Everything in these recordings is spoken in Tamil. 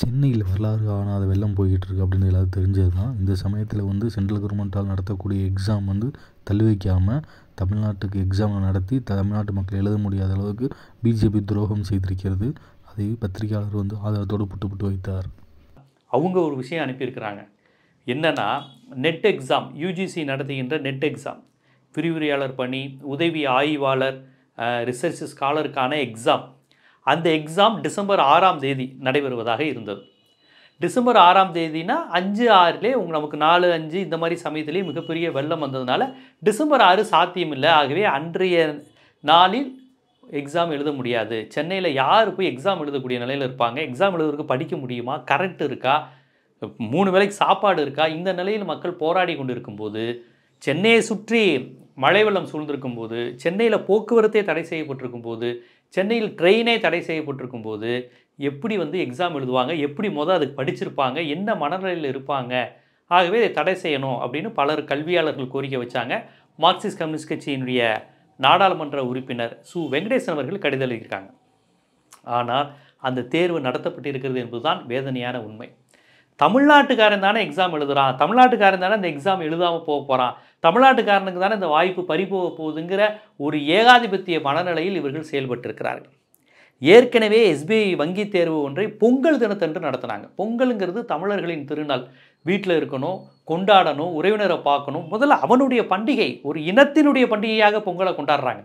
சென்னையில் வரலாறு ஆனால் அது வெள்ளம் போய்கிட்டுருக்கு அப்படின்னு எல்லாரும் தெரிஞ்சது தான் இந்த சமயத்தில் வந்து சென்ட்ரல் கவர்மெண்ட்டால் நடத்தக்கூடிய எக்ஸாம் வந்து தள்ளி வைக்காமல் தமிழ்நாட்டுக்கு எக்ஸாம் நடத்தி தமிழ்நாட்டு மக்கள் எழுத முடியாத அளவுக்கு பிஜேபி துரோகம் செய்திருக்கிறது அதை பத்திரிகையாளர் வந்து ஆதாரத்தோடு புட்டு புட்டு வைத்தார் அவங்க ஒரு விஷயம் அனுப்பியிருக்கிறாங்க என்னென்னா நெட் எக்ஸாம் யூஜிசி நடத்துகின்ற நெட் எக்ஸாம் விரிவுரையாளர் பணி உதவி ஆய்வாளர் ரிசர்ச் ஸ்காலருக்கான எக்ஸாம் அந்த எக்ஸாம் டிசம்பர் ஆறாம் தேதி நடைபெறுவதாக இருந்தது டிசம்பர் ஆறாம் தேதினா அஞ்சு ஆறுலேயே உங்கள் நமக்கு நாலு அஞ்சு இந்த மாதிரி சமயத்திலேயே மிகப்பெரிய வெள்ளம் வந்ததுனால டிசம்பர் ஆறு சாத்தியம் இல்லை ஆகவே அன்றைய நாளில் எக்ஸாம் எழுத முடியாது சென்னையில் யார் போய் எக்ஸாம் எழுதக்கூடிய நிலையில் இருப்பாங்க எக்ஸாம் எழுதுறதுக்கு படிக்க முடியுமா கரண்ட் இருக்கா மூணு வேலைக்கு சாப்பாடு இருக்கா இந்த நிலையில் மக்கள் போராடி கொண்டு இருக்கும்போது சென்னையை சுற்றி மழை வெள்ளம் சூழ்ந்திருக்கும் போது சென்னையில் போக்குவரத்தே தடை செய்யப்பட்டிருக்கும் போது சென்னையில் ட்ரெயினே தடை செய்யப்பட்டிருக்கும் போது எப்படி வந்து எக்ஸாம் எழுதுவாங்க எப்படி மொதல் அதுக்கு படிச்சிருப்பாங்க என்ன மனநிலையில் இருப்பாங்க ஆகவே இதை தடை செய்யணும் அப்படின்னு பலர் கல்வியாளர்கள் கோரிக்கை வச்சாங்க மார்க்சிஸ்ட் கம்யூனிஸ்ட் கட்சியினுடைய நாடாளுமன்ற உறுப்பினர் சு வெங்கடேசன் அவர்கள் கடிதம் எழுதியிருக்காங்க ஆனால் அந்த தேர்வு நடத்தப்பட்டிருக்கிறது என்பதுதான் வேதனையான உண்மை தமிழ்நாட்டுக்காரன் தானே எக்ஸாம் எழுதுகிறான் தமிழ்நாட்டுக்காரன் தானே இந்த எக்ஸாம் எழுதாமல் போக போகிறான் தமிழ்நாட்டுக்காரனுக்கு தானே இந்த வாய்ப்பு பறிபோக போகுதுங்கிற ஒரு ஏகாதிபத்திய மனநிலையில் இவர்கள் செயல்பட்டிருக்கிறார்கள் ஏற்கனவே எஸ்பிஐ வங்கி தேர்வு ஒன்றை பொங்கல் தினத்தன்று நடத்தினாங்க பொங்கலுங்கிறது தமிழர்களின் திருநாள் வீட்டில் இருக்கணும் கொண்டாடணும் உறவினரை பார்க்கணும் முதல்ல அவனுடைய பண்டிகை ஒரு இனத்தினுடைய பண்டிகையாக பொங்கலை கொண்டாடுறாங்க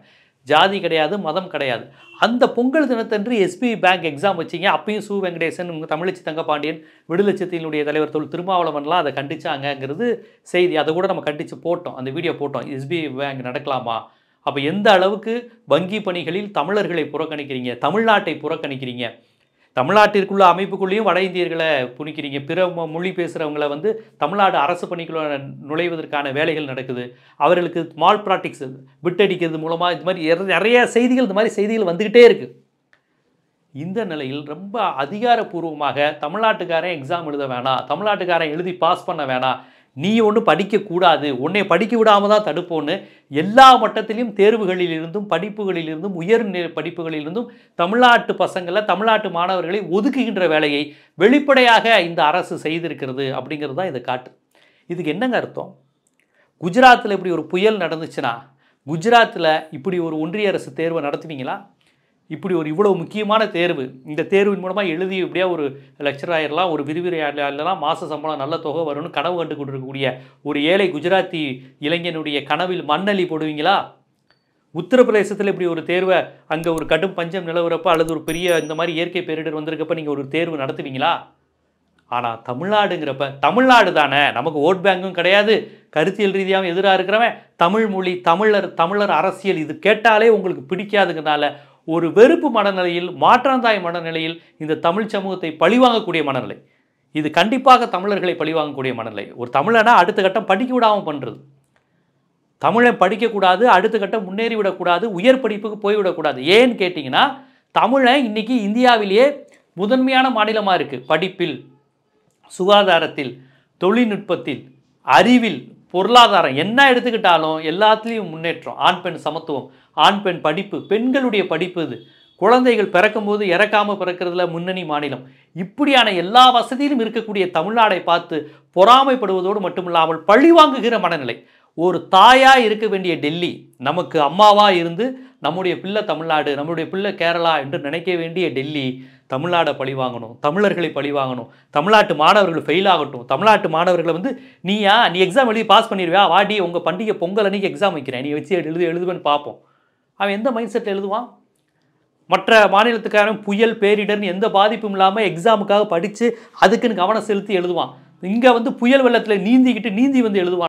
ஜாதி கிடையாது மதம் கிடையாது அந்த பொங்கல் தினத்தன்று எஸ்பிஐ பேங்க் எக்ஸாம் வச்சிங்க அப்பயும் சு வெங்கடேசன் உங்கள் தமிழச்சி தங்கப்பாண்டியன் விடுதலட்சத்தினுடைய தலைவர் தொழில் திருமாவளவன்லாம் அதை கண்டிச்சாங்கங்கிறது செய்தி அதை கூட நம்ம கண்டித்து போட்டோம் அந்த வீடியோ போட்டோம் எஸ்பிஐ பேங்க் நடக்கலாமா அப்போ எந்த அளவுக்கு வங்கி பணிகளில் தமிழர்களை புறக்கணிக்கிறீங்க தமிழ்நாட்டை புறக்கணிக்கிறீங்க தமிழ்நாட்டிற்குள்ள அமைப்புக்குள்ளேயும் வட இந்தியர்களை புனிக்கிறீங்க பிற மொழி பேசுகிறவங்கள வந்து தமிழ்நாடு அரசு பணிக்குள்ள நுழைவதற்கான வேலைகள் நடக்குது அவர்களுக்கு மால் ப்ராக்டிக்ஸ் விட்டடிக்கிறது மூலமாக இது மாதிரி நிறைய செய்திகள் இந்த மாதிரி செய்திகள் வந்துக்கிட்டே இருக்குது இந்த நிலையில் ரொம்ப அதிகாரப்பூர்வமாக தமிழ்நாட்டுக்காரன் எக்ஸாம் எழுத வேணாம் தமிழ்நாட்டுக்காரன் எழுதி பாஸ் பண்ண வேணாம் நீ ஒன்று படிக்கக்கூடாது உன்னை படிக்க விடாமல் தான் தடுப்போன்னு எல்லா மட்டத்திலையும் தேர்வுகளிலிருந்தும் படிப்புகளிலிருந்தும் உயர் படிப்புகளிலிருந்தும் தமிழ்நாட்டு பசங்களை தமிழ்நாட்டு மாணவர்களை ஒதுக்குகின்ற வேலையை வெளிப்படையாக இந்த அரசு செய்திருக்கிறது அப்படிங்கிறது தான் இதை காட்டு இதுக்கு என்னங்க அர்த்தம் குஜராத்தில் இப்படி ஒரு புயல் நடந்துச்சுன்னா குஜராத்தில் இப்படி ஒரு ஒன்றிய அரசு தேர்வை நடத்துவீங்களா இப்படி ஒரு இவ்வளோ முக்கியமான தேர்வு இந்த தேர்வின் மூலமாக எழுதி இப்படியா ஒரு லெக்சர் ஆயிடலாம் ஒரு விரிவுரையாளர்லாம் மாத சம்பளம் நல்ல தொகை வரும்னு கனவு கண்டு கொண்டிருக்கக்கூடிய ஒரு ஏழை குஜராத்தி இளைஞனுடைய கனவில் மண்ணலி போடுவீங்களா உத்தரப்பிரதேசத்தில் இப்படி ஒரு தேர்வை அங்கே ஒரு கடும் பஞ்சம் நிலவுறப்ப அல்லது ஒரு பெரிய இந்த மாதிரி இயற்கை பேரிடர் வந்திருக்கப்ப நீங்கள் ஒரு தேர்வு நடத்துவீங்களா ஆனால் தமிழ்நாடுங்கிறப்ப தமிழ்நாடு தானே நமக்கு ஓட் பேங்கும் கிடையாது கருத்தியல் ரீதியாகவும் எதிராக இருக்கிறவன் தமிழ் மொழி தமிழர் தமிழர் அரசியல் இது கேட்டாலே உங்களுக்கு பிடிக்காதுங்கிறனால ஒரு வெறுப்பு மனநிலையில் மாற்றாந்தாய் மனநிலையில் இந்த தமிழ் சமூகத்தை பழிவாங்கக்கூடிய மனநிலை இது கண்டிப்பாக தமிழர்களை பழிவாங்கக்கூடிய மனநிலை ஒரு தமிழனா அடுத்த கட்டம் படிக்க விடாமல் பண்ணுறது தமிழை படிக்கக்கூடாது அடுத்த கட்டம் முன்னேறி விடக்கூடாது உயர் படிப்புக்கு போய்விடக்கூடாது ஏன்னு கேட்டிங்கன்னா தமிழை இன்றைக்கி இந்தியாவிலேயே முதன்மையான மாநிலமாக இருக்குது படிப்பில் சுகாதாரத்தில் தொழில்நுட்பத்தில் அறிவில் பொருளாதாரம் என்ன எடுத்துக்கிட்டாலும் எல்லாத்துலேயும் முன்னேற்றம் ஆண் பெண் சமத்துவம் ஆண் பெண் படிப்பு பெண்களுடைய படிப்பு இது குழந்தைகள் பிறக்கும்போது இறக்காமல் பிறக்கிறதுல முன்னணி மாநிலம் இப்படியான எல்லா வசதியிலும் இருக்கக்கூடிய தமிழ்நாடை பார்த்து பொறாமைப்படுவதோடு மட்டுமில்லாமல் பழிவாங்குகிற மனநிலை ஒரு தாயாக இருக்க வேண்டிய டெல்லி நமக்கு அம்மாவாக இருந்து நம்முடைய பிள்ளை தமிழ்நாடு நம்முடைய பிள்ளை கேரளா என்று நினைக்க வேண்டிய டெல்லி தமிழ்நாடை பழி வாங்கணும் தமிழர்களை பழி வாங்கணும் தமிழ்நாட்டு மாணவர்கள் ஃபெயில் ஆகட்டும் தமிழ்நாட்டு மாணவர்களை வந்து நீயா நீ எக்ஸாம் எழுதி பாஸ் பண்ணிடுவியா வாடி உங்கள் பண்டிகை பொங்கல் அன்றைக்கி எக்ஸாம் வைக்கிறேன் நீ வச்சு எழுது எழுதுவேன்னு பார்ப்போம் அவன் எந்த மைண்ட் செட்டில் எழுதுவான் மற்ற மாநிலத்துக்காரன் புயல் பேரிடர்னு எந்த பாதிப்பும் இல்லாமல் எக்ஸாமுக்காக படித்து அதுக்குன்னு கவனம் செலுத்தி எழுதுவான் இங்கே வந்து புயல் வெள்ளத்தில் நீந்திக்கிட்டு நீந்தி வந்து எழுதுவான்